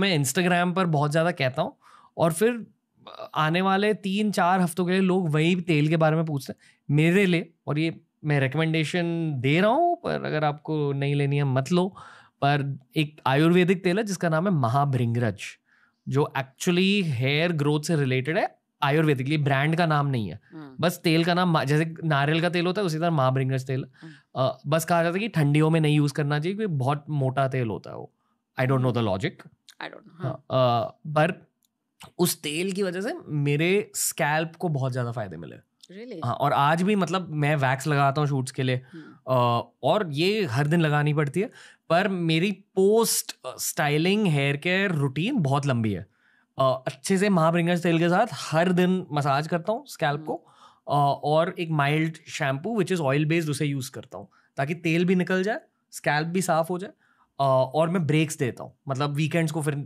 मैं इंस्टाग्राम पर बहुत ज़्यादा कहता हूँ और फिर आने वाले तीन चार हफ्तों के लिए लोग वही तेल के बारे में पूछते हैं मेरे लिए और ये मैं रिकमेंडेशन दे रहा हूँ पर अगर आपको नहीं लेनी है मत लो पर एक आयुर्वेदिक तेल है जिसका नाम है महाभृंगरज जो एक्चुअली हेयर ग्रोथ से रिलेटेड है आयुर्वेदिकली ब्रांड का नाम नहीं है हम्म। बस तेल का नाम जैसे नारियल का तेल होता है उसी तरह महाभृंगरज तेल आ, हम्म। बस कहा जाता है कि ठंडियों में नहीं यूज़ करना चाहिए क्योंकि बहुत मोटा तेल होता है वो I don't know the logic I don't know पर उस तेल की वजह से मेरे स्कैल्प को बहुत ज्यादा फायदे मिले Really? हाँ और आज भी मतलब मैं वैक्स लगाता हूँ शूट्स के लिए hmm. और ये हर दिन लगानी पड़ती है पर मेरी post styling hair care routine बहुत लंबी है अच्छे से महाब्रिंगज तेल के साथ हर दिन मसाज करता हूँ स्कैल्प hmm. को हम्म। और एक mild shampoo which is oil based उसे यूज़ करता हूँ ताकि तेल भी निकल जाए स्कैल्प भी साफ हो जाए और मैं ब्रेक्स देता हूँ मतलब वीकेंड्स को फिर